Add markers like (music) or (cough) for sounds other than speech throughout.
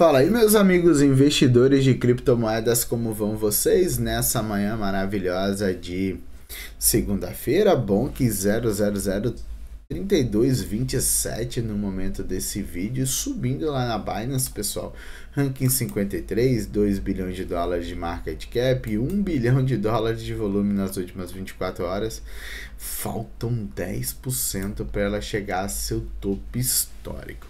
Fala aí, meus amigos investidores de criptomoedas, como vão vocês nessa manhã maravilhosa de segunda-feira? Bonk 0003227 no momento desse vídeo, subindo lá na Binance, pessoal. Ranking 53, 2 bilhões de dólares de market cap, 1 bilhão de dólares de volume nas últimas 24 horas. Faltam 10% para ela chegar a seu topo histórico.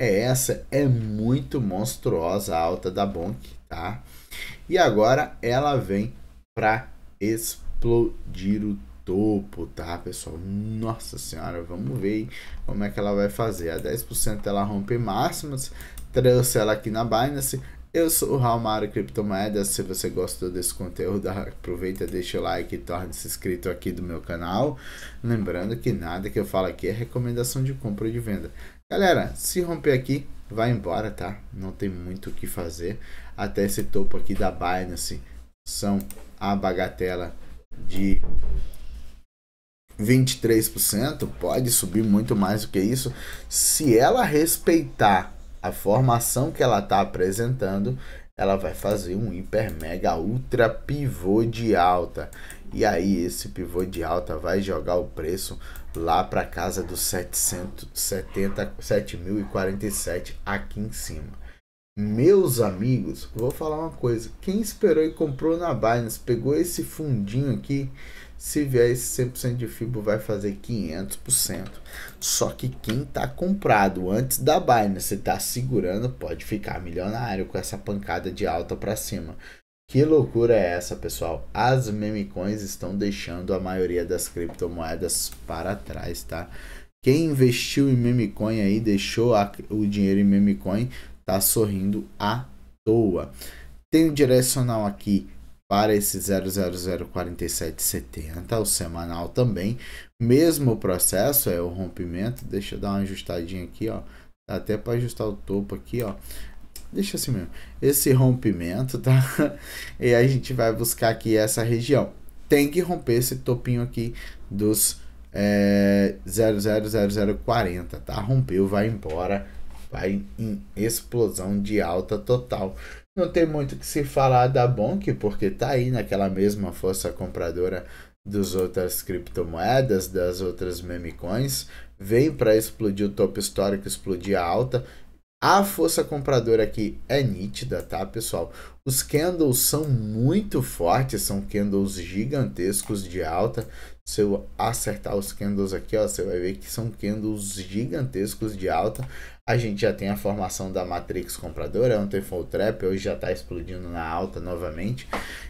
É, essa é muito monstruosa a alta da Bonk, tá? E agora ela vem para explodir o topo, tá, pessoal? Nossa senhora, vamos ver como é que ela vai fazer. A 10% ela rompe máximas, trouxe ela aqui na Binance. Eu sou o Raulmário Criptomoedas. Se você gostou desse conteúdo, aproveita, deixa o like e torne-se inscrito aqui do meu canal. Lembrando que nada que eu falo aqui é recomendação de compra ou de venda Galera, se romper aqui, vai embora, tá? Não tem muito o que fazer. Até esse topo aqui da Binance são a bagatela de 23%. Pode subir muito mais do que isso. Se ela respeitar a formação que ela está apresentando, ela vai fazer um hiper mega ultra pivô de alta. E aí esse pivô de alta vai jogar o preço lá para casa dos 770 7047 aqui em cima. Meus amigos, vou falar uma coisa. Quem esperou e comprou na Binance, pegou esse fundinho aqui, se vier esse 100% de FIBO, vai fazer 500%. Só que quem está comprado antes da Binance né? está segurando, pode ficar milionário com essa pancada de alta para cima. Que loucura é essa, pessoal? As coins estão deixando a maioria das criptomoedas para trás, tá? Quem investiu em memecoin aí, deixou a, o dinheiro em coin, tá sorrindo à toa. Tem um direcional aqui para esse 0004770, o semanal também. Mesmo processo, é o rompimento. Deixa eu dar uma ajustadinha aqui, ó. até para ajustar o topo aqui, ó. Deixa assim mesmo. Esse rompimento, tá? (laughs) e a gente vai buscar aqui essa região. Tem que romper esse topinho aqui dos é, eh, 000040, tá? Rompeu, vai embora. Vai em explosão de alta total. Não tem muito que se falar da Bonk, porque está aí naquela mesma força compradora das outras criptomoedas, das outras memecoins. Veio para explodir o topo histórico, explodir a alta. A força compradora aqui é nítida, tá, pessoal? Os candles são muito fortes, são candles gigantescos de alta. Se eu acertar os candles aqui, ó, você vai ver que são candles gigantescos de alta. A gente já tem a formação da Matrix compradora, ontem é foi o trap, hoje já está explodindo na alta novamente.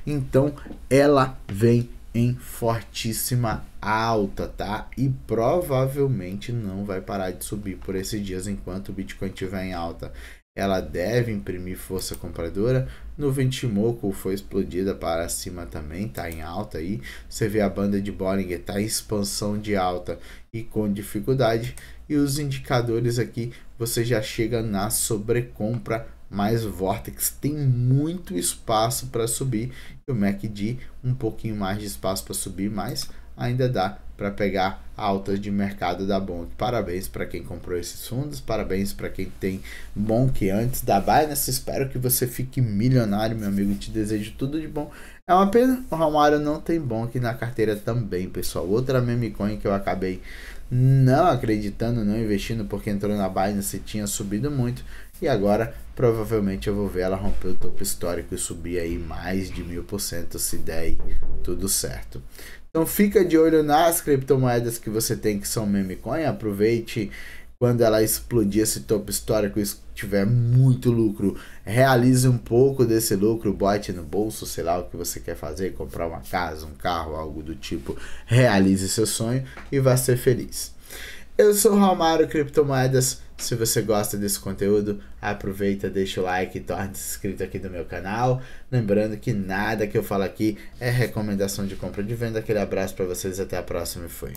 Então, ela vem em fortíssima alta, tá? E provavelmente não vai parar de subir por esses dias enquanto o Bitcoin estiver em alta. Ela deve imprimir força compradora. No Ventimoco foi explodida para cima também, tá em alta aí. Você vê a banda de Bollinger, tá em expansão de alta e com dificuldade. E os indicadores aqui, você já chega na sobrecompra mas o Vortex tem muito espaço para subir, e o MACD um pouquinho mais de espaço para subir, mas ainda dá para pegar altas de mercado da Bond. Parabéns para quem comprou esses fundos, parabéns para quem tem Bonk antes da Binance. Espero que você fique milionário, meu amigo. Te desejo tudo de bom. É uma pena, o Romário não tem Bonk na carteira também, pessoal. Outra meme coin que eu acabei não acreditando, não investindo, porque entrou na Binance e tinha subido muito. E agora, provavelmente, eu vou ver ela romper o topo histórico e subir aí mais de mil por cento, se der aí tudo certo. Então fica de olho nas criptomoedas que você tem que são meme coin, aproveite quando ela explodir esse topo histórico e tiver muito lucro, realize um pouco desse lucro, bote no bolso, sei lá o que você quer fazer, comprar uma casa, um carro, algo do tipo, realize seu sonho e vá ser feliz. Eu sou o Romário Criptomoedas se você gosta desse conteúdo, aproveita, deixa o like e torne-se inscrito aqui do meu canal. Lembrando que nada que eu falo aqui é recomendação de compra e de venda. Aquele abraço para vocês, até a próxima e fui.